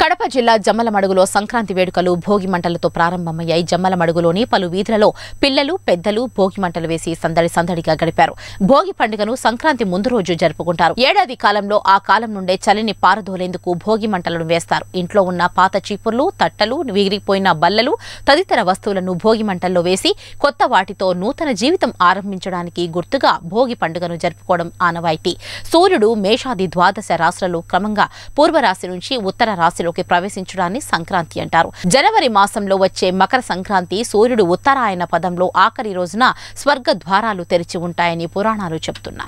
కడప జిల్లా జమ్మలమడుగులో సంక్రాంతి వేడుకలు భోగి మంటలతో ప్రారంభమయ్యాయి జమ్మలమడుగులోని పలు వీధులలో పిల్లలు పెద్దలు భోగి మంటలు వేసి సందడి సందడిగా గడిపారు భోగి పండుగను సంక్రాంతి ముందు రోజు జరుపుకుంటారు ఏడాది కాలంలో ఆ కాలం నుండే చలిని పారదోలేందుకు భోగి మంటలను వేస్తారు ఇంట్లో ఉన్న పాత చీపుర్లు తట్టలు విగిరిపోయిన బల్లలు తదితర వస్తువులను భోగి మంటల్లో వేసి కొత్త వాటితో నూతన జీవితం ఆరంభించడానికి గుర్తుగా భోగి పండుగను జరుపుకోవడం ఆనవాయితీ సూర్యుడు మేషాది ద్వాదశ రాశులలో క్రమంగా పూర్వరాశి నుంచి ఉత్తర రాశిలో మాసంలోకి ప్రవేశించడాన్ని సంక్రాంతి అంటారు జనవరి మాసంలో వచ్చే మకర సంక్రాంతి సూర్యుడు ఉత్తరాయణ పదంలో ఆఖరి రోజున స్వర్గ ద్వారాలు తెరిచి ఉంటాయని పురాణాలు చెబుతున్నాయి